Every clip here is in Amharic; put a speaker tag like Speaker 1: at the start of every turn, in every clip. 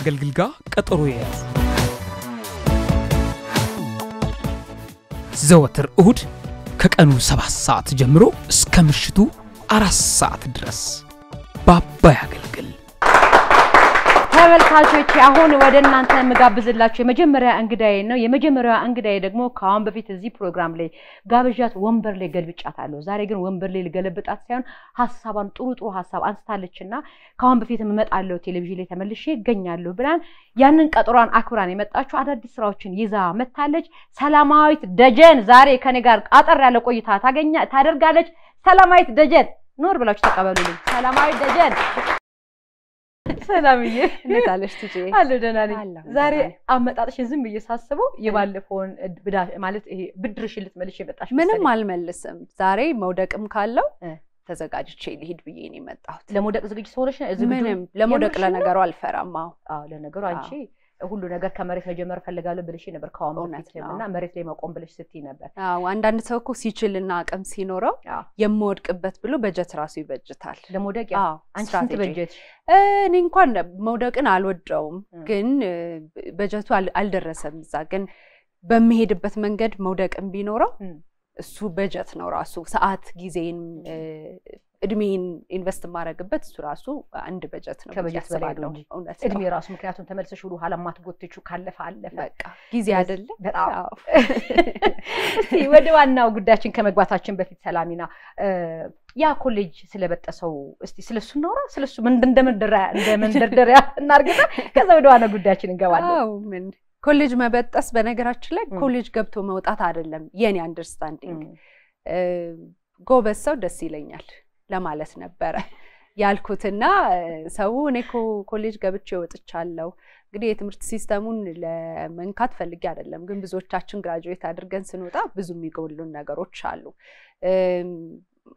Speaker 1: አገልግል ጋር ቀጠሮ ይያዝ ዘወትር እሁድ ከቀኑ ሰባት ሰዓት ጀምሮ እስከ ምሽቱ አራት ሰዓት ድረስ በአባይ አገልግል ተመልካቾች አሁን ወደ እናንተ የምጋብዝላችሁ የመጀመሪያ እንግዳዬ ነው። የመጀመሪያ እንግዳዬ ደግሞ ከአሁን በፊት እዚህ ፕሮግራም ላይ ጋብዣት ወንበር ላይ ገልብጫታለሁ። ዛሬ ግን ወንበር ላይ ልገለብጣት ሳይሆን ሀሳቧን ጥሩ ጥሩ ሀሳብ አንስታለች እና ከአሁን በፊት እመጣለሁ ቴሌቪዥን ላይ ተመልሼ ይገኛለሁ ብላን ያንን ቀጠሯን አክብራን የመጣችሁ አዳዲስ ስራዎችን ይዛ መታለች። ሰላማዊት ደጀን ዛሬ ከኔ ጋር አጠር ያለ ቆይታ ታገኛ ታደርጋለች። ሰላማዊት ደጀን ኖር ብላችሁ ተቀበሉልኝ። ሰላማዊት ደጀን ሰላምዬ እንዴት አለሽ ትጂ? አለሁ ደህና ነኝ። ዛሬ አመጣጥሽን ዝም ብዬ ሳስበው የባለፈውን ማለት ይሄ ብድርሽን ልትመልሽ የመጣሽ ምንም አልመልስም። ዛሬ መውደቅም ካለው ተዘጋጅቼ ሊሄድ ብዬ ነው የመጣሁት። ለመውደቅ ዝግጅት ሆነሽ ምንም ለመውደቅ ለነገሩ አልፈራም። አዎ ለነገሩ አንቺ ሁሉ ነገር ከመሬት መጀመር ፈልጋለሁ ብልሽ ነበር ከአሁን መሬት ላይ መቆም ብልሽ ስትይ ነበር።
Speaker 2: አንዳንድ ሰው እኮ ሲችልና አቅም ሲኖረው የምወድቅበት ብሎ በጀት ራሱ ይበጅታል ለመውደቅ። አንቺ ስንት በጀት? እኔ እንኳን መውደቅን አልወደውም፣ ግን በጀቱ አልደረሰም እዛ። ግን በሚሄድበት መንገድ መውደቅም ቢኖረው እሱ በጀት ነው ራሱ ሰዓት፣
Speaker 1: ጊዜን፣ እድሜን ኢንቨስት የማደርግበት እሱ ራሱ አንድ በጀት ነው። ከበጀት በላይ ነው እድሜ ራሱ። ምክንያቱም ተመልሰሽ ሁሉ ኋላ የማትጎትችው ካለፈ አለፈ ጊዜ አይደለም። በጣም ወደ ዋናው ጉዳያችን ከመግባታችን በፊት ሰላሚና ያ ኮሌጅ ስለበጠሰው እስቲ ስለሱ እናውራ። ስለሱ እንደ መንደርደሪያ እናርግና ከዛ ወደ ዋናው ጉዳያችን እንገባለን። ኮሌጅ መበጠስ
Speaker 2: በነገራችን ላይ ኮሌጅ ገብቶ መውጣት አይደለም የኔ አንደርስታንዲንግ። ጎበዝ ሰው ደስ ይለኛል ለማለት ነበረ ያልኩትና ሰው እኔ ኮሌጅ ገብቼ ወጥቻለሁ። እንግዲህ የትምህርት ሲስተሙን ለመንካት ፈልጌ አይደለም፣ ግን ብዙዎቻችን ግራጁዌት አድርገን ስንወጣ ብዙ የሚጎሉን ነገሮች አሉ።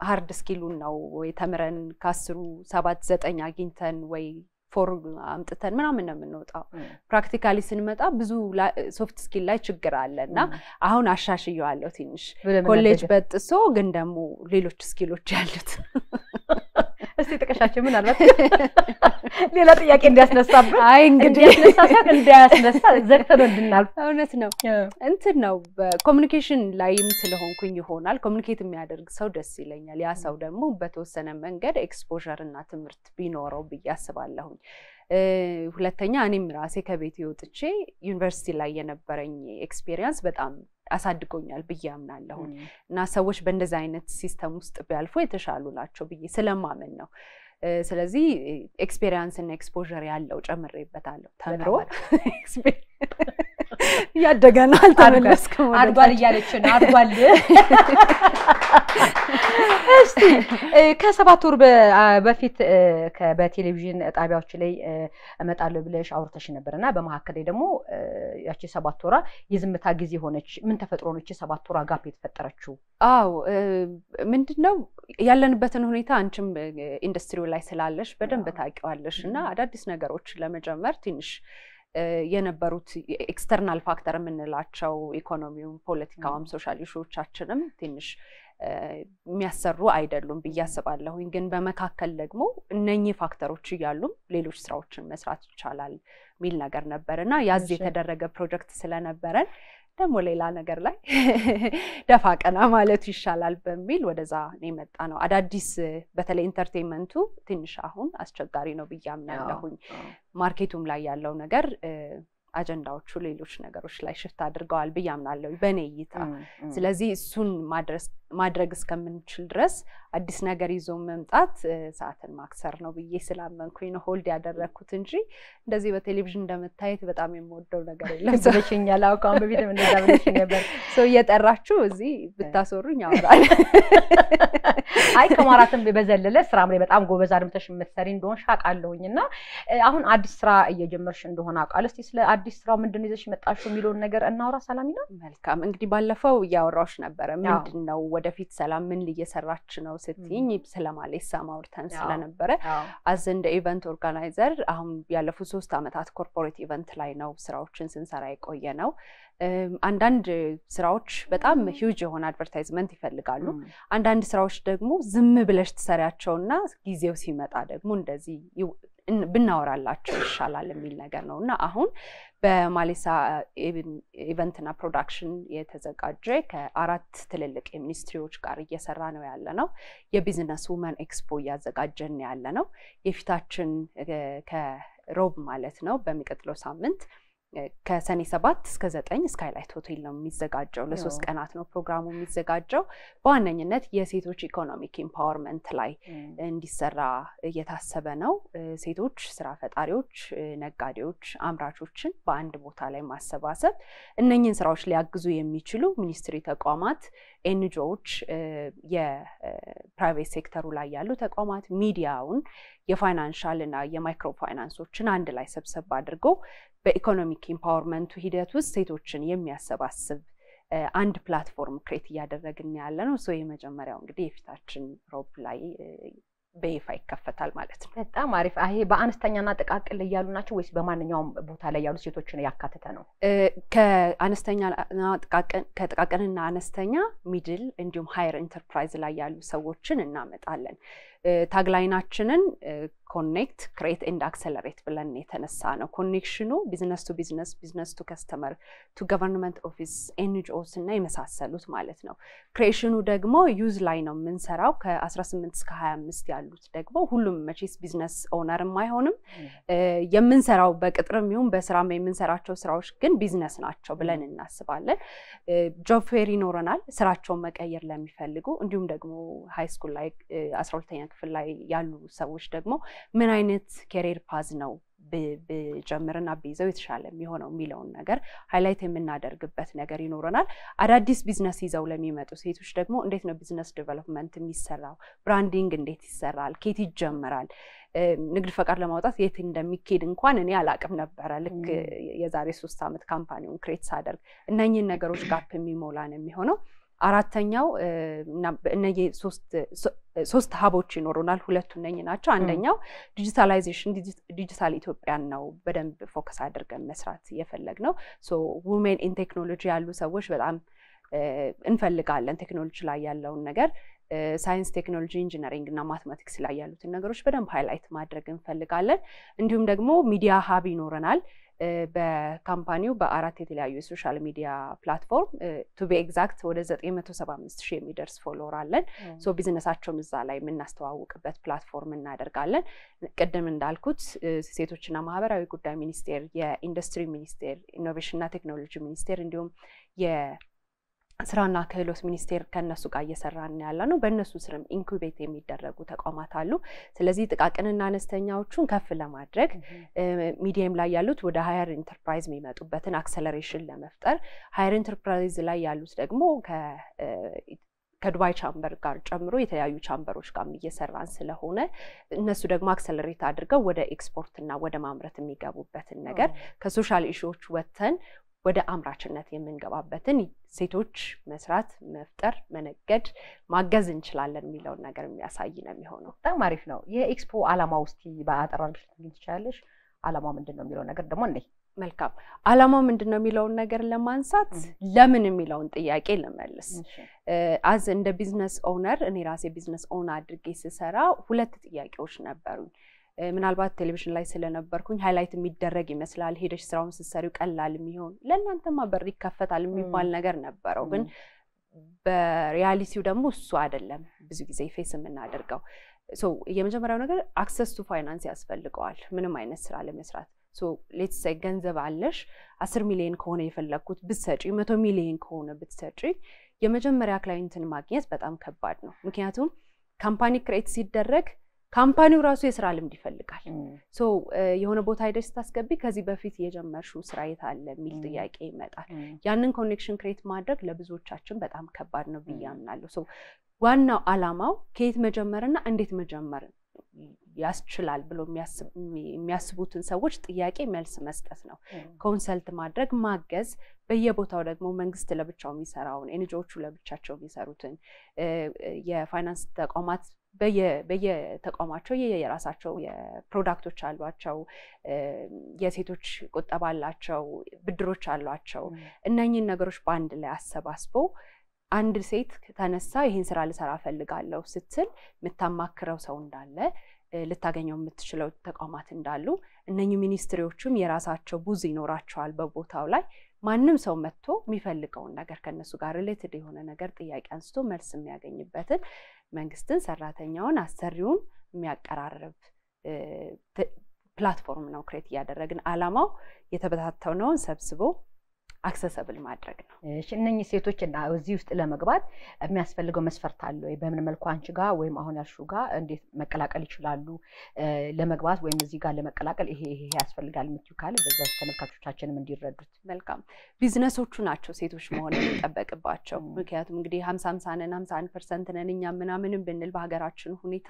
Speaker 2: ሀርድ ስኪሉን ነው ወይ ተምረን ከአስሩ ሰባት ዘጠኝ አግኝተን ወይ ፎር አምጥተን ምናምን ነው የምንወጣው። ፕራክቲካሊ ስንመጣ ብዙ ሶፍት ስኪል ላይ ችግር አለ እና አሁን አሻሽየዋለሁ ትንሽ ኮሌጅ በጥሶ ግን ደግሞ ሌሎች ስኪሎች ያሉት
Speaker 1: እስቲ ጥቀሻቸው። ምናልባት ሌላ ጥያቄ እንዲያስነሳብን፣ አይ እንግዲህ እንዲያስነሳ እንዳያስነሳ ዘግተነው እንድናልፍ። እውነት
Speaker 2: ነው። እንትን ነው በኮሚኒኬሽን ላይም ስለሆንኩኝ ይሆናል ኮሚኒኬት የሚያደርግ ሰው ደስ ይለኛል። ያ ሰው ደግሞ በተወሰነ መንገድ ኤክስፖዠር እና ትምህርት ቢኖረው ብዬ አስባለሁኝ። ሁለተኛ እኔም ራሴ ከቤት ወጥቼ ዩኒቨርሲቲ ላይ የነበረኝ ኤክስፔሪንስ በጣም አሳድጎኛል ብዬ አምናለሁኝ እና ሰዎች በእንደዚህ አይነት ሲስተም ውስጥ ቢያልፉ የተሻሉ ናቸው ብዬ ስለማመን ነው። ስለዚህ ኤክስፔሪንስ እና ኤክስፖር ያለው ጨምሬበታለሁ። ተምሮ
Speaker 1: እያደገ ነው። አልተመለስክም። አድጓል እያለች ነው። አድጓል። እስቲ ከሰባት ወር በፊት በቴሌቪዥን ጣቢያዎች ላይ እመጣለሁ ብለሽ አውርተሽ ነበር እና በመካከል ላይ ደግሞ ያቺ ሰባት ወራ የዝምታ ጊዜ ሆነች። ምን ተፈጥሮ ነች የሰባት ወራ ጋፕ የተፈጠረችው?
Speaker 2: አዎ ምንድን ነው ያለንበትን ሁኔታ አንቺም ኢንዱስትሪው ላይ ስላለሽ በደንብ ታውቂዋለሽ እና አዳዲስ ነገሮች ለመጀመር ትንሽ የነበሩት ኤክስተርናል ፋክተር የምንላቸው ኢኮኖሚውም፣ ፖለቲካውም፣ ሶሻል ኢሹዎቻችንም ትንሽ የሚያሰሩ አይደሉም ብዬ አስባለሁኝ። ግን በመካከል ደግሞ እነኚህ ፋክተሮች እያሉም ሌሎች ስራዎችን መስራት ይቻላል የሚል ነገር ነበር እና ያዝ የተደረገ ፕሮጀክት ስለነበረን ደግሞ ሌላ ነገር ላይ ደፋ ቀና ማለቱ ይሻላል በሚል ወደዛ የመጣ ነው። አዳዲስ በተለይ ኢንተርቴንመንቱ ትንሽ አሁን አስቸጋሪ ነው ብዬ አምናለሁኝ። ማርኬቱም ላይ ያለው ነገር አጀንዳዎቹ ሌሎች ነገሮች ላይ ሽፍት አድርገዋል ብዬ አምናለሁ በእኔ እይታ። ስለዚህ እሱን ማድረስ ማድረግ እስከምንችል ድረስ አዲስ ነገር ይዞ መምጣት ሰዓትን ማክሰር ነው ብዬ ስላመንኩኝ ነው ሆልድ ያደረግኩት እንጂ እንደዚህ በቴሌቪዥን እንደምታየት በጣም የምወደው ነገር የለም። ብለሽኛል። አዎ ከአሁን በፊት
Speaker 1: እንደዛ ብለሽኝ ነበር። ሰው እየጠራችሁ እዚህ ብታስወሩኝ አወራለሁ። አይ ከማራትም በዘለለ ስራም ላይ በጣም ጎበዝ አድምተሽ የምትሰሪ እንደሆንሽ አውቃለሁኝ እና አሁን አዲስ ስራ እየጀመርሽ እንደሆነ አውቃለሁ። እስኪ ስለ አዲስ ስራው ምንድን ይዘሽ መጣሽው የሚለውን ነገር እናውራ። ሰላም ነው። መልካም እንግዲህ ባለፈው እያወራሁሽ ነበረ ምንድን ነው ወደፊት ሰላም ምን እየሰራች
Speaker 2: ነው ስትይኝ ስለማሌሳ ማውርተን ስለነበረ አዝ እንደ ኢቨንት ኦርጋናይዘር አሁን ያለፉት ሶስት ዓመታት ኮርፖሬት ኢቨንት ላይ ነው ስራዎችን ስንሰራ የቆየ ነው። አንዳንድ ስራዎች በጣም ሂውጅ የሆነ አድቨርታይዝመንት ይፈልጋሉ። አንዳንድ ስራዎች ደግሞ ዝም ብለሽ ትሰሪያቸውና ጊዜው ሲመጣ ደግሞ እንደዚህ ብናወራላቸው ይሻላል የሚል ነገር ነው እና አሁን በማሌሳ ኢቨንትና ፕሮዳክሽን የተዘጋጀ ከአራት ትልልቅ የሚኒስትሪዎች ጋር እየሰራ ነው ያለ ነው። የቢዝነስ ውመን ኤክስፖ እያዘጋጀን ያለ ነው። የፊታችን uh, ከሮብ ማለት ነው በሚቀጥለው ሳምንት ከሰኔ ሰባት እስከ ዘጠኝ ስካይላይት ሆቴል ነው የሚዘጋጀው። ለሶስት ቀናት ነው ፕሮግራሙ የሚዘጋጀው። በዋነኝነት የሴቶች ኢኮኖሚክ ኢምፓወርመንት ላይ እንዲሰራ እየታሰበ ነው። ሴቶች ስራ ፈጣሪዎች፣ ነጋዴዎች፣ አምራቾችን በአንድ ቦታ ላይ ማሰባሰብ እነኝን ስራዎች ሊያግዙ የሚችሉ ሚኒስትሪ ተቋማት፣ ኤንጂኦዎች፣ የፕራይቬት ሴክተሩ ላይ ያሉ ተቋማት፣ ሚዲያውን የፋይናንሻል እና የማይክሮ ፋይናንሶችን አንድ ላይ ሰብሰብ አድርገው በኢኮኖሚክ ኢምፓወርመንቱ ሂደት ውስጥ ሴቶችን የሚያሰባስብ አንድ ፕላትፎርም ክሬት እያደረግን ያለ ነው። ሰው የመጀመሪያው እንግዲህ የፊታችን ሮብ ላይ በይፋ ይከፈታል ማለት ነው።
Speaker 1: በጣም አሪፍ። ይሄ በአነስተኛና ጥቃቅን ላይ ያሉ ናቸው ወይስ በማንኛውም ቦታ ላይ ያሉ ሴቶችን ያካተተ ነው? ከአነስተኛና
Speaker 2: ከጥቃቅንና አነስተኛ ሚድል እንዲሁም ሀየር ኢንተርፕራይዝ ላይ ያሉ ሰዎችን እናመጣለን። ታግላይናችንን ኮኔክት ክሬት ኤንድ አክሰለሬት ብለን የተነሳ ነው። ኮኔክሽኑ ቢዝነስ ቱ ቢዝነስ፣ ቢዝነስ ቱ ከስተመር፣ ቱ ገቨርንመንት ኦፊስ፣ ኤንጂኦስ እና የመሳሰሉት ማለት ነው። ክሬሽኑ ደግሞ ዩዝ ላይ ነው የምንሰራው። ከ18 እስከ 25 ያሉት ደግሞ ሁሉም መቼስ ቢዝነስ ኦነርም አይሆንም። የምንሰራው በቅጥርም ይሁን በስራም የምንሰራቸው ስራዎች ግን ቢዝነስ ናቸው ብለን እናስባለን። ጆብ ፌር ይኖረናል፣ ስራቸውን መቀየር ለሚፈልጉ እንዲሁም ደግሞ ሃይ ስኩል ላይ 12ኛ ክፍል ላይ ያሉ ሰዎች ደግሞ ምን አይነት ኬሪር ፓዝ ነው ብጀምርና ብይዘው የተሻለ የሚሆነው የሚለውን ነገር ሃይላይት የምናደርግበት ነገር ይኖረናል። አዳዲስ ቢዝነስ ይዘው ለሚመጡ ሴቶች ደግሞ እንዴት ነው ቢዝነስ ዲቨሎፕመንት የሚሰራው? ብራንዲንግ እንዴት ይሰራል? ኬት ይጀምራል? ንግድ ፈቃድ ለማውጣት የት እንደሚኬድ እንኳን እኔ አላቅም ነበረ። ልክ የዛሬ ሶስት ዓመት ካምፓኒውን ክሬት ሳደርግ እነኝን ነገሮች ጋፕ የሚሞላን የሚሆነው አራተኛው እነዚህ ሶስት ሀቦች ይኖሩናል። ሁለቱ እነኚህ ናቸው። አንደኛው ዲጂታላይዜሽን ዲጂታል ኢትዮጵያን ነው በደንብ ፎከስ አድርገን መስራት የፈለግ ነው። ሶ ውሜን ኢን ቴክኖሎጂ ያሉ ሰዎች በጣም እንፈልጋለን። ቴክኖሎጂ ላይ ያለውን ነገር ሳይንስ፣ ቴክኖሎጂ፣ ኢንጂነሪንግ እና ማትማቲክስ ላይ ያሉትን ነገሮች በደንብ ሃይላይት ማድረግ እንፈልጋለን። እንዲሁም ደግሞ ሚዲያ ሀብ ይኖረናል። በካምፓኒው በአራት የተለያዩ የሶሻል ሚዲያ ፕላትፎርም ቱ ቢ ኤግዛክት ወደ 975 ሺህ የሚደርስ ፎሎወር አለን። ሶ ቢዝነሳቸውም እዛ ላይ የምናስተዋውቅበት ፕላትፎርም እናደርጋለን። ቅድም እንዳልኩት ሴቶችና ማህበራዊ ጉዳይ ሚኒስቴር፣ የኢንዱስትሪ ሚኒስቴር፣ ኢኖቬሽንና ቴክኖሎጂ ሚኒስቴር እንዲሁም ስራና ክህሎት ሚኒስቴር ከነሱ ጋር እየሰራን ያለ ነው። በእነሱ ስርም ኢንኩቤት የሚደረጉ ተቋማት አሉ። ስለዚህ ጥቃቅንና አነስተኛዎቹን ከፍ ለማድረግ ሚዲየም ላይ ያሉት ወደ ሀየር ኢንተርፕራይዝ የሚመጡበትን አክሰለሬሽን ለመፍጠር ሀየር ኢንተርፕራይዝ ላይ ያሉት ደግሞ ከዱባይ ቻምበር ጋር ጨምሮ የተለያዩ ቻምበሮች ጋር እየሰራን ስለሆነ እነሱ ደግሞ አክሰለሬት አድርገው ወደ ኤክስፖርት እና ወደ ማምረት የሚገቡበትን ነገር ከሶሻል ኢሹዎች ወጥተን ወደ አምራችነት የምንገባበትን ሴቶች መስራት፣ መፍጠር፣ መነገድ፣ ማገዝ እንችላለን የሚለውን ነገር የሚያሳይ ነው የሚሆነው። በጣም አሪፍ ነው። የኤክስፖ አላማ ውስጥ በአጠራ ልትግኝ ትችላለሽ። አላማ ምንድን ነው የሚለው ነገር ደግሞ እንይ። መልካም ዓላማው ምንድን ነው የሚለውን ነገር ለማንሳት ለምን የሚለውን ጥያቄ ልመልስ። አዝ እንደ ቢዝነስ ኦነር እኔ ራሴ ቢዝነስ ኦነር አድርጌ ስሰራ ሁለት ጥያቄዎች ነበሩኝ። ምናልባት ቴሌቪዥን ላይ ስለነበርኩኝ ሃይላይት የሚደረግ ይመስላል። ሄደሽ ስራውን ስትሰሪው ቀላል የሚሆን ለእናንተማ በር ይከፈታል የሚባል ነገር ነበረው ግን በሪያሊቲው ደግሞ እሱ አይደለም። ብዙ ጊዜ ፌስ የምናደርገው የመጀመሪያው ነገር አክሰስ ቱ ፋይናንስ ያስፈልገዋል ምንም አይነት ስራ ለመስራት ሌትስ ገንዘብ አለሽ አስር ሚሊዮን ከሆነ የፈለግኩት ብትሰጪ መቶ ሚሊዮን ከሆነ ብትሰጪ የመጀመሪያ ክላይንትን ማግኘት በጣም ከባድ ነው። ምክንያቱም ካምፓኒ ክሬት ሲደረግ ካምፓኒው ራሱ የስራ ልምድ ይፈልጋል። ሶ የሆነ ቦታ ሄደሽ ስታስገቢ ከዚህ በፊት የጀመርሽው ስራ የት አለ የሚል ጥያቄ ይመጣል። ያንን ኮኔክሽን ክሬት ማድረግ ለብዙዎቻችን በጣም ከባድ ነው ብዬ አምናለሁ። ሶ ዋናው አላማው ከየት መጀመርና እንዴት መጀመር ያስችላል ብሎ የሚያስቡትን ሰዎች ጥያቄ መልስ መስጠት ነው። ኮንሰልት ማድረግ፣ ማገዝ በየቦታው ደግሞ መንግስት ለብቻው የሚሰራውን፣ ኤንጂዎቹ ለብቻቸው የሚሰሩትን፣ የፋይናንስ ተቋማት በየተቋማቸው የራሳቸው የፕሮዳክቶች አሏቸው። የሴቶች ቁጠባ አላቸው፣ ብድሮች አሏቸው። እነኚህን ነገሮች በአንድ ላይ አሰባስበው አንድ ሴት ተነሳ ይህን ስራ ልሰራ ፈልጋለሁ ስትል የምታማክረው ሰው እንዳለ ልታገኘው የምትችለው ተቋማት እንዳሉ እነኚህ ሚኒስትሪዎቹም የራሳቸው ቡዝ ይኖራቸዋል በቦታው ላይ ማንም ሰው መጥቶ የሚፈልገውን ነገር ከነሱ ጋር ሌትድ የሆነ ነገር ጥያቄ አንስቶ መልስ የሚያገኝበትን መንግስትን፣ ሰራተኛውን፣ አሰሪውን የሚያቀራርብ ፕላትፎርም ነው ክሬት እያደረግን አላማው የተበታተነውን ሰብስቦ አክሰሰብል ማድረግ
Speaker 1: ነው። እሺ እነኚህ ሴቶች እዚህ ውስጥ ለመግባት የሚያስፈልገው መስፈርት አለ ወይ? በምን መልኩ አንቺ ጋር ወይም አሁን ያልሽው ጋር እንዴት መቀላቀል ይችላሉ? ለመግባት ወይም እዚህ ጋር ለመቀላቀል ይሄ ይሄ ያስፈልጋል የምትይው ካለ በዛ ተመልካቾቻችንም እንዲረዱት። መልካም ቢዝነሶቹ ናቸው
Speaker 2: ሴቶች መሆን የሚጠበቅባቸው። ምክንያቱም እንግዲህ ሀምሳ ሀምሳ ነን ሀምሳ አንድ ፐርሰንት ነን እኛ ምናምንም ብንል በሀገራችን ሁኔታ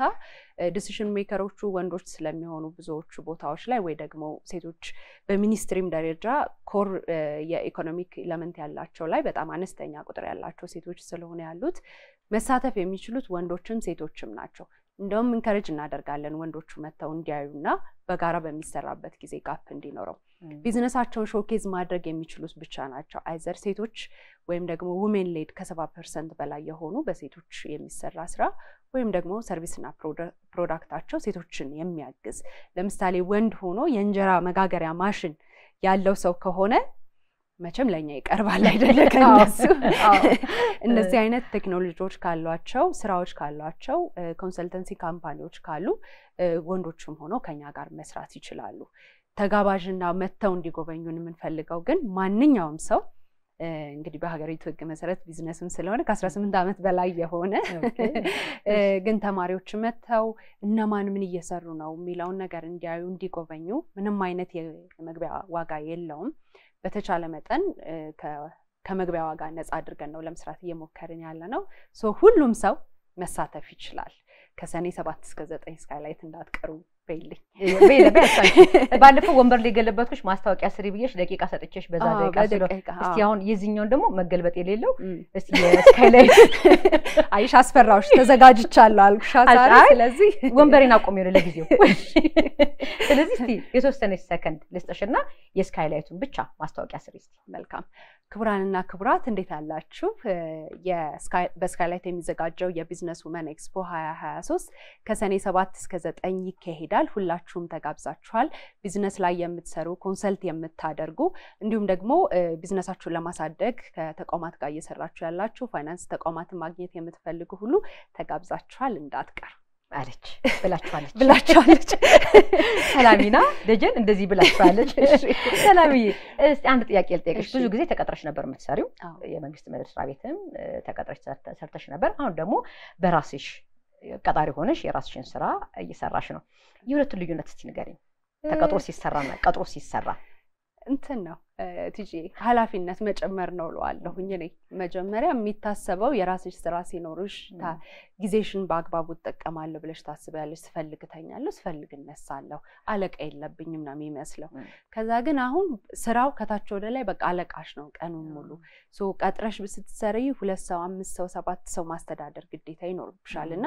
Speaker 2: ዲሲሽን ሜከሮቹ ወንዶች ስለሚሆኑ ብዙዎቹ ቦታዎች ላይ ወይ ደግሞ ሴቶች በሚኒስትሪም ደረጃ ኮር የኢኮ ኢኮኖሚክ ለመንት ያላቸው ላይ በጣም አነስተኛ ቁጥር ያላቸው ሴቶች ስለሆነ ያሉት መሳተፍ የሚችሉት ወንዶችም ሴቶችም ናቸው። እንደውም እንከረጅ እናደርጋለን ወንዶቹ መጥተው እንዲያዩና በጋራ በሚሰራበት ጊዜ ጋፕ እንዲኖረው ቢዝነሳቸውን ሾኬዝ ማድረግ የሚችሉት ብቻ ናቸው። አይዘር ሴቶች ወይም ደግሞ ውሜን ሌድ ከሰባ ፐርሰንት በላይ የሆኑ በሴቶች የሚሰራ ስራ ወይም ደግሞ ሰርቪስና ፕሮዳክታቸው ሴቶችን የሚያግዝ ለምሳሌ ወንድ ሆኖ የእንጀራ መጋገሪያ ማሽን ያለው ሰው ከሆነ መቼም ለእኛ ይቀርባል አይደለ? ከነሱ እነዚህ አይነት ቴክኖሎጂዎች ካሏቸው ስራዎች ካሏቸው ኮንሰልተንሲ ካምፓኒዎች ካሉ ወንዶችም ሆኖ ከኛ ጋር መስራት ይችላሉ። ተጋባዥና መጥተው እንዲጎበኙን የምንፈልገው ግን ማንኛውም ሰው እንግዲህ በሀገሪቱ ሕግ መሰረት ቢዝነስም ስለሆነ ከ18 ዓመት በላይ የሆነ ግን ተማሪዎች መጥተው እነማን ምን እየሰሩ ነው የሚለውን ነገር እንዲያዩ እንዲጎበኙ፣ ምንም አይነት የመግቢያ ዋጋ የለውም። በተቻለ መጠን ከመግቢያ ዋጋ ነፃ አድርገን ነው ለመስራት እየሞከርን ያለ ነው። ሁሉም ሰው መሳተፍ ይችላል። ከሰኔ ሰባት እስከ ዘጠኝ ስካይላይት እንዳትቀሩ። በይልኝ
Speaker 1: ባለፈው ወንበር ላይ ማስታወቂያ ስሪ ብዬሽ ደቂቃ ሰጥቼሽ በዛ ደቂቃ ስለ እስቲ አሁን የዚህኛውን ደግሞ መገልበጥ የሌለው እስቲ አይሽ ተዘጋጅቻለሁ አልኩሽ ስለዚህ ወንበሬን አቆም የሆነ ለጊዜው ስለዚህ እስቲ ሰከንድ የስካይላይቱን ብቻ ማስታወቂያ ስሪ እስቲ መልካም ክቡራንና
Speaker 2: ክቡራት እንዴት አላችሁ በስካይላይት የሚዘጋጀው የቢዝነስ ውመን ኤክስፖ 2023 ከሰኔ 7 እስከ 9 ይካሄዳል ይችላል። ሁላችሁም ተጋብዛችኋል። ቢዝነስ ላይ የምትሰሩ ኮንሰልት የምታደርጉ እንዲሁም ደግሞ ቢዝነሳችሁን ለማሳደግ ከተቋማት ጋር እየሰራችሁ ያላችሁ ፋይናንስ ተቋማትን ማግኘት የምትፈልጉ ሁሉ ተጋብዛችኋል እንዳትቀር
Speaker 1: አለች ብላችኋለች ብላችኋለች። ሰላሚና ደጀን እንደዚህ ብላችኋለች። ሰላሚ እስቲ አንድ ጥያቄ ልጠይቅሽ። ብዙ ጊዜ ተቀጥረሽ ነበር የምትሰሪው፣ የመንግስት መስሪያ ቤትም ተቀጥረሽ ሰርተሽ ነበር። አሁን ደግሞ በራስሽ ቀጣሪ ሆነሽ የራስሽን ስራ እየሰራሽ ነው። የሁለቱን ልዩነት እስቲ ንገሪኝ። ተቀጥሮ ሲሰራ ቀጥሮ ሲሰራ
Speaker 2: እንትን ነው ቲጂ ኃላፊነት መጨመር ነው እለዋለሁኝ። እኔ መጀመሪያ የሚታሰበው የራስሽ ስራ ሲኖርሽ ጊዜሽን በአግባቡ እጠቀማለሁ ብለሽ ታስቢያለሽ። ስፈልግ እተኛለሁ፣ ስፈልግ እነሳለሁ፣ አለቃ የለብኝም ነው የሚመስለው። ከዛ ግን አሁን ስራው ከታች ወደ ላይ በቃ አለቃሽ ነው ቀኑን ሙሉ ቀጥረሽ ስትሰሪ ሁለት ሰው፣ አምስት ሰው፣ ሰባት ሰው ማስተዳደር ግዴታ ይኖርብሻል እና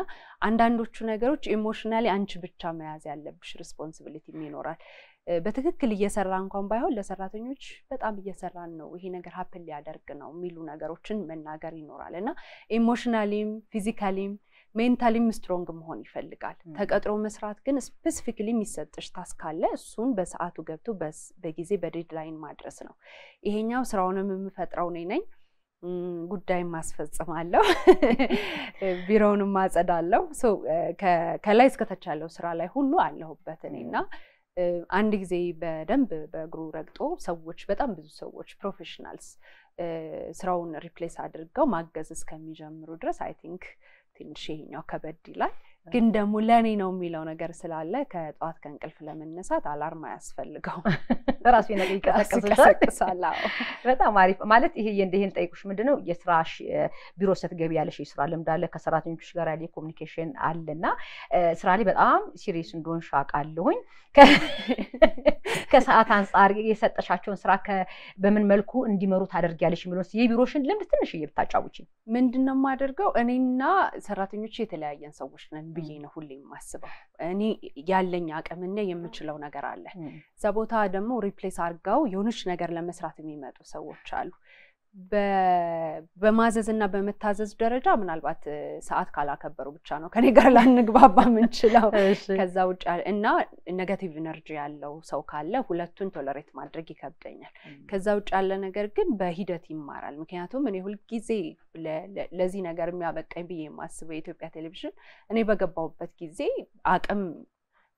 Speaker 2: አንዳንዶቹ ነገሮች ኢሞሽናሊ አንቺ ብቻ መያዝ ያለብሽ ሪስፖንሲቢሊቲ ይኖራል። በትክክል እየሰራ እንኳን ባይሆን ለሰራተኞች በጣም እየሰራን ነው፣ ይሄ ነገር ሀፕ ሊያደርግ ነው የሚሉ ነገሮችን መናገር ይኖራል እና ኢሞሽናሊም ፊዚካሊም ሜንታሊም ስትሮንግ መሆን ይፈልጋል። ተቀጥሮ መስራት ግን ስፔሲፊክሊ የሚሰጥሽ ታስክ አለ። እሱን በሰዓቱ ገብቶ በጊዜ በዴድላይን ማድረስ ነው። ይሄኛው ስራውንም የምፈጥረው እኔ ነኝ። ጉዳይ ማስፈጽማለሁ፣ ቢሮውንም ማጸዳለሁ። ከላይ እስከታች ያለው ስራ ላይ ሁሉ አለሁበት እኔና አንድ ጊዜ በደንብ በእግሩ ረግጦ ሰዎች በጣም ብዙ ሰዎች ፕሮፌሽናልስ ስራውን ሪፕሌስ አድርገው ማገዝ እስከሚጀምሩ ድረስ አይ ቲንክ ትንሽ ይሄኛው ከበድ ይላል። ግን ደግሞ ለእኔ ነው የሚለው ነገር ስላለ ከጠዋት ከእንቅልፍ ለመነሳት አላርም
Speaker 1: አያስፈልገው
Speaker 2: ራሱ ነገር ይቀሰቅሳል።
Speaker 1: በጣም አሪፍ ማለት ይሄ እንደህን ጠይቁሽ ነው የስራ ቢሮ ስትገቢ ያለሽ የስራ ልምድ አለ፣ ከሰራተኞች ጋር ያለ ኮሚኒኬሽን አለ አለና ስራ ላይ በጣም ሲሪየስ እንደሆን ሻቃለሁኝ ከሰዓት አንጻር የሰጠሻቸውን ስራ በምን መልኩ እንዲመሩ ታደርጊያለሽ የሚለውን የቢሮሽን ልምድ ትንሽ ብታጫውቺ።
Speaker 2: ምንድን ነው የማደርገው እኔና ሰራተኞች የተለያየን ሰዎች ነን ብዬ ነው ሁሌ የማስበው። እኔ ያለኝ አቅምና የምችለው ነገር አለ። እዛ ቦታ ደግሞ ሪፕሌስ አድርገው የሆነች ነገር ለመስራት የሚመጡ ሰዎች አሉ። በማዘዝ እና በመታዘዝ ደረጃ ምናልባት ሰዓት ካላከበሩ ብቻ ነው ከኔ ጋር ላንግባባ ምንችለው። ከዛ ውጭ እና ኔጋቲቭ ኢነርጂ ያለው ሰው ካለ ሁለቱን ቶለሬት ማድረግ ይከብደኛል። ከዛ ውጭ ያለ ነገር ግን በሂደት ይማራል። ምክንያቱም እኔ ሁልጊዜ ለዚህ ነገር የሚያበቃኝ ብዬ የማስበው የኢትዮጵያ ቴሌቪዥን እኔ በገባሁበት ጊዜ አቅም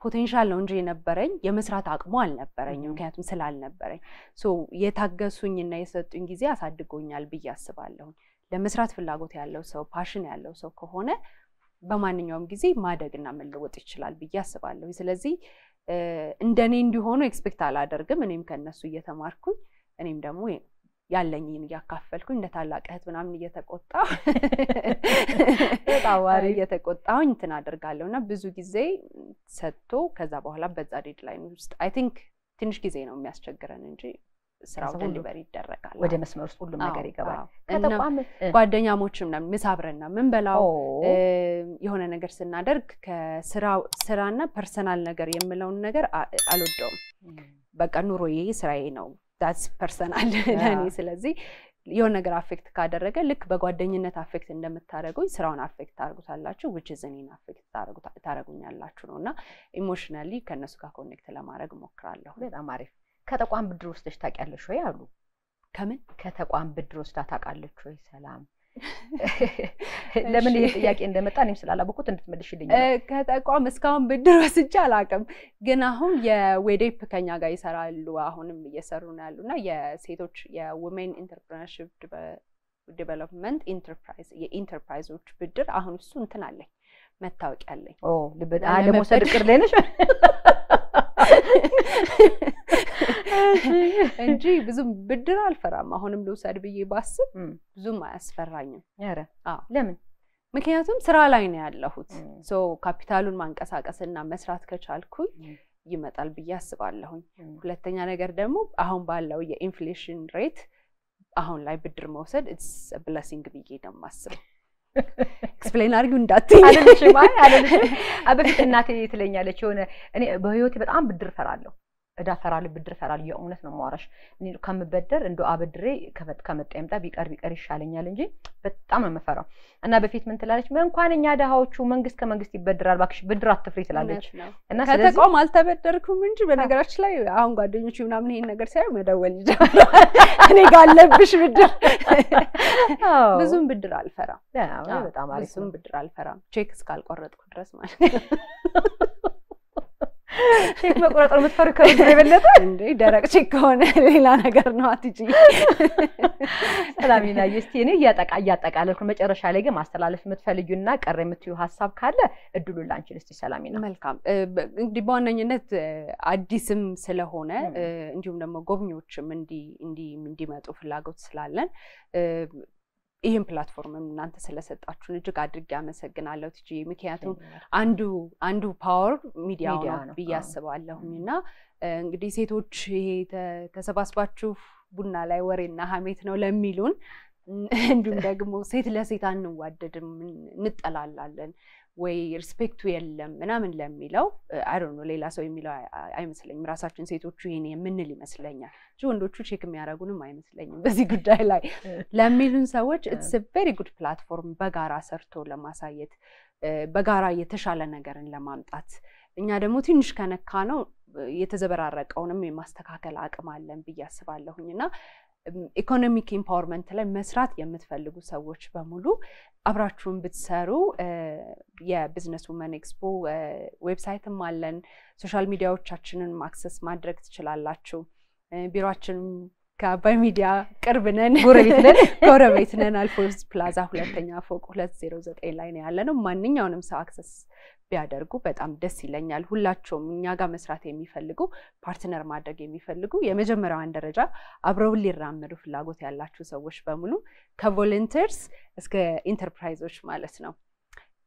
Speaker 2: ፖቴንሻል ነው እንጂ የነበረኝ የመስራት አቅሙ አልነበረኝ፣ ምክንያቱም ስላልነበረኝ የታገሱኝ እና የሰጡኝ ጊዜ አሳድጎኛል ብዬ አስባለሁ። ለመስራት ፍላጎት ያለው ሰው ፓሽን ያለው ሰው ከሆነ በማንኛውም ጊዜ ማደግና መለወጥ ይችላል ብዬ አስባለሁ። ስለዚህ እንደኔ እንዲሆኑ ኤክስፔክት አላደርግም። እኔም ከነሱ እየተማርኩኝ እኔም ደግሞ ያለኝን እያካፈልኩኝ እንደ ታላቅ እህት ምናምን እየተቆጣ ተጣዋሪ እየተቆጣሁኝ እንትን አደርጋለሁ እና ብዙ ጊዜ ሰጥቶ ከዛ በኋላ በዛ ዴድላይን ውስጥ አይ ቲንክ ትንሽ ጊዜ ነው የሚያስቸግረን እንጂ ስራው ደሊቨሪ ይደረጋል። ወደ
Speaker 1: መስመር ውስጥ ሁሉም ነገር ይገባል።
Speaker 2: ጓደኛሞች ምሳብረና ምን በላው የሆነ ነገር ስናደርግ ከስራና ፐርሰናል ነገር የምለውን ነገር አልወደውም። በቃ ኑሮዬ ስራዬ ነው ዳትስ ፐርሰናል ለእኔ። ስለዚህ የሆነ ነገር አፌክት ካደረገ ልክ በጓደኝነት አፌክት እንደምታደረጉኝ ስራውን አፌክት ታደርጉታላችሁ፣ ዊች ኢዝ እኔን አፌክት ታደርጉኛላችሁ ነው እና ኢሞሽናሊ ከእነሱ ጋር ኮኔክት ለማድረግ እሞክራለሁ።
Speaker 1: በጣም አሪፍ። ከተቋም ብድር ወስደሽ ታውቂያለሽ ወይ አሉ። ከምን ከተቋም ብድር ወስዳ ታውቃለች ወይ ሰላም?
Speaker 2: ለምን ይሄ ጥያቄ
Speaker 1: እንደመጣ እኔም ስላላወኩት እንድትመልሽልኝ።
Speaker 2: ከተቋም እስካሁን ብድር ወስጄ አላውቅም፣ ግን አሁን የዌዴፕ ከኛ ጋር ይሰራሉ፣ አሁንም እየሰሩ ነው ያሉ እና የሴቶች የውሜን ኢንተርፕረነርሺፕ ዲቨሎፕመንት ኢንተርፕራይዝ የኢንተርፕራይዞች ብድር አሁን እሱ እንትን አለኝ መታወቂያ አለኝ።
Speaker 1: ለመውሰድ ቅር ላይ ነሽ
Speaker 2: እንጂ ብዙም ብድር አልፈራም። አሁንም ልውሰድ ብዬ ባስብ ብዙም አያስፈራኝም። ለምን? ምክንያቱም ስራ ላይ ነው ያለሁት። ካፒታሉን ማንቀሳቀስና መስራት ከቻልኩኝ ይመጣል ብዬ አስባለሁኝ። ሁለተኛ ነገር ደግሞ አሁን ባለው የኢንፍሌሽን ሬት አሁን ላይ ብድር መውሰድ ኢትስ ብለሲንግ ብዬ ነው የማስበው።
Speaker 1: ኤክስፕሌን አድርጊው እንዳትኝ አለልሽም። በፊት እናቴ ትለኛለች የሆነ እኔ በህይወቴ በጣም ብድር ፈራለሁ እዳ ፈራል ብድር ፈራል የእውነት ነው የማወራሽ። ከምበደር እንደ አበድሬ ከመጣ ይምጣ ቢቀር ቢቀር ይሻለኛል እንጂ በጣም ነው የምፈራው። እና በፊት ምን ትላለች? እንኳን እኛ ደሃዎቹ መንግስት ከመንግስት ይበድራል፣ እባክሽ ብድር አትፍሪ ትላለች። እና ከተቋም አልተበደርኩም እንጂ በነገራችን ላይ
Speaker 2: አሁን ጓደኞች ምናምን ይሄን ነገር ሲያዩ መደወል ይጀምራል።
Speaker 1: እኔ ጋለብሽ ብድር
Speaker 2: ብዙም ብድር አልፈራም፣ ብዙም ብድር አልፈራም ቼክ እስካልቆረጥኩ ድረስ ማለት ቼክ መቆጣጠር የምትፈሩ ከምድር የበለጠ
Speaker 1: እንዴ? ደረቅ ቼክ ከሆነ ሌላ ነገር ነው። አትጂ ሰላም ና እስቲ እኔ እያጠቃ እያጠቃለልኩ መጨረሻ ላይ ግን ማስተላለፍ የምትፈልጊና ቀር የምትዩ ሀሳብ ካለ እድሉ ላንቺን እስቲ ሰላም ና። መልካም እንግዲህ በዋነኝነት አዲስም
Speaker 2: ስለሆነ እንዲሁም ደግሞ ጎብኚዎችም እንዲመጡ ፍላጎት ስላለን ይህን ፕላትፎርምም እናንተ ስለሰጣችሁን እጅግ አድርጌ አመሰግናለሁ ትጂ። ምክንያቱም አንዱ አንዱ ፓወር ሚዲያ ነው ብዬ አስባለሁኝ እና እንግዲህ ሴቶች ይሄ ተሰባስባችሁ ቡና ላይ ወሬና ሀሜት ነው ለሚሉን እንዲሁም ደግሞ ሴት ለሴት አንዋደድም፣ እንጠላላለን ወይ ሪስፔክቱ የለም ምናምን ለሚለው አይ ሌላ ሰው የሚለው አይመስለኝም። ራሳችን ሴቶቹ ይሄን የምንል ይመስለኛል እንጂ ወንዶቹ ቼክ የሚያደርጉንም አይመስለኝም በዚህ ጉዳይ ላይ ለሚሉን ሰዎች ኢትስ ቬሪ ጉድ ፕላትፎርም በጋራ ሰርቶ ለማሳየት በጋራ የተሻለ ነገርን ለማምጣት እኛ ደግሞ ትንሽ ከነካ ነው የተዘበራረቀውንም የማስተካከል አቅም አለን ብዬ አስባለሁኝ እና ኢኮኖሚክ ኢምፓወርመንት ላይ መስራት የምትፈልጉ ሰዎች በሙሉ አብራችሁን ብትሰሩ የቢዝነስ ውመን ኤክስፖ ዌብሳይትም አለን። ሶሻል ሚዲያዎቻችንን ማክሰስ ማድረግ ትችላላችሁ። ቢሮችን ከአባይ ሚዲያ ቅርብ ነን፣ ጎረቤት ነን ጎረቤት ነን። አልፎንስ ፕላዛ ሁለተኛ ፎቅ ሁለት ዜሮ ዘጠኝ ላይ ነው ያለነው። ማንኛውንም ሰው አክሰስ ቢያደርጉ በጣም ደስ ይለኛል። ሁላቸውም እኛ ጋር መስራት የሚፈልጉ ፓርትነር ማድረግ የሚፈልጉ የመጀመሪያዋን ደረጃ አብረውን ሊራመዱ ፍላጎት ያላችሁ ሰዎች በሙሉ ከቮለንተርስ እስከ ኢንተርፕራይዞች ማለት ነው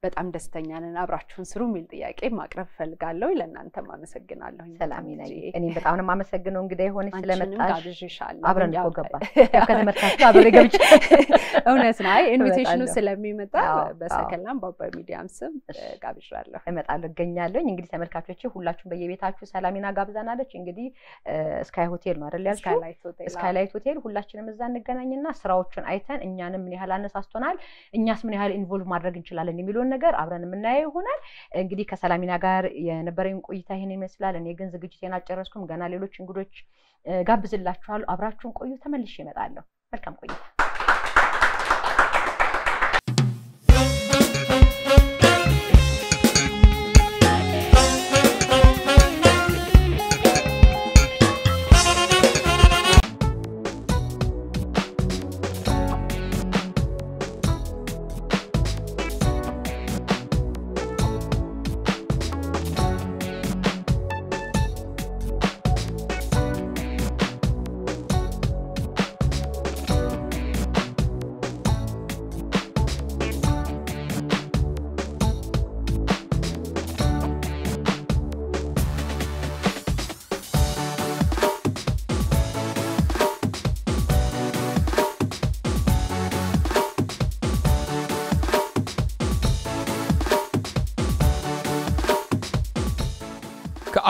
Speaker 2: በጣም ደስተኛ ነን፣ አብራችሁን ስሩ የሚል ጥያቄ ማቅረብ ፈልጋለሁ። ለእናንተም አመሰግናለሁ። ሰላም ነ እኔም በጣም
Speaker 1: ነው የማመሰግነው እንግዳ የሆነች ስለመጣሽ። አብረን እኮ ገባን ከተመልካችሁ አብሬ ገብቼ
Speaker 2: እውነት ነው። አይ ኢንቪቴሽኑ
Speaker 1: ስለሚመጣ በሰከላም በአባይ ሚዲያም ስም ጋብዣለሁ። እመጣለሁ፣ እገኛለሁ። እንግዲህ ተመልካቾች ሁላችሁም በየቤታችሁ ሰላሚና ጋብዛናለች። እንግዲህ ስካይ ሆቴል ነው አይደል ያልሽው? ስካይላይት ሆቴል ሁላችንም እዛ እንገናኝና ስራዎቹን አይተን እኛንም ምን ያህል አነሳስቶናል፣ እኛስ ምን ያህል ኢንቮልቭ ማድረግ እንችላለን የሚለውን የሚለውን ነገር አብረን የምናየው ይሆናል። እንግዲህ ከሰላሚና ጋር የነበረኝ ቆይታ ይህን ይመስላል። እኔ ግን ዝግጅቴን አልጨረስኩም። ገና ሌሎች እንግዶች ጋብዝላችኋለሁ። አብራችሁን ቆዩ። ተመልሼ እመጣለሁ። መልካም ቆይታ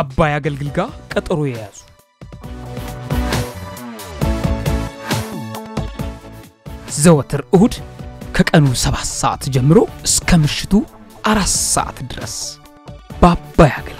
Speaker 1: አባይ አገልግል ጋር ቀጠሮ የያዙ ዘወትር እሁድ ከቀኑ 7 ሰዓት ጀምሮ እስከ ምሽቱ አራት ሰዓት ድረስ በአባይ አገልግል